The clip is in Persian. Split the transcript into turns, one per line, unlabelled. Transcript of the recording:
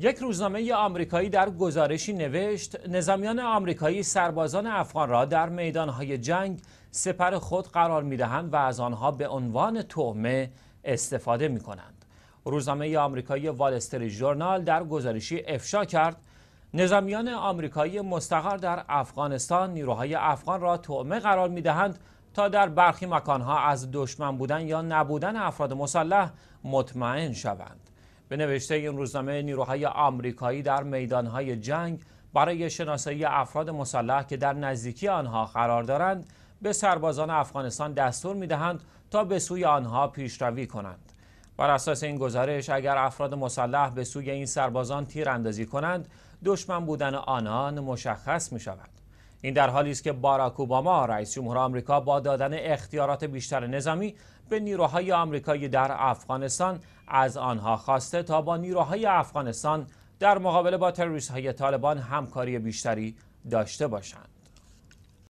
یک روزنامه آمریکایی در گزارشی نوشت نظامیان آمریکایی سربازان افغان را در میدانهای جنگ سپر خود قرار میدهند و از آنها به عنوان تهمه استفاده می کنند. روزنامه آمریکایی والستری جورنال در گزارشی افشا کرد نظامیان آمریکایی مستقر در افغانستان نیروهای افغان را تهمه قرار میدهند تا در برخی مکانها از دشمن بودن یا نبودن افراد مسلح مطمئن شوند. به نوشته این روزنامه نیروهای آمریکایی در میدانهای جنگ برای شناسایی افراد مسلح که در نزدیکی آنها قرار دارند به سربازان افغانستان دستور میدهند تا به سوی آنها پیشروی کنند بر اساس این گزارش اگر افراد مسلح به سوی این سربازان تیراندازی کنند دشمن بودن آنان مشخص می شود این در حالی است که باراک اوباما رئیس جمهور آمریکا با دادن اختیارات بیشتر نظامی به نیروهای آمریکایی در افغانستان از آنها خواسته تا با نیروهای افغانستان در مقابله با تروریست های طالبان همکاری بیشتری داشته باشند.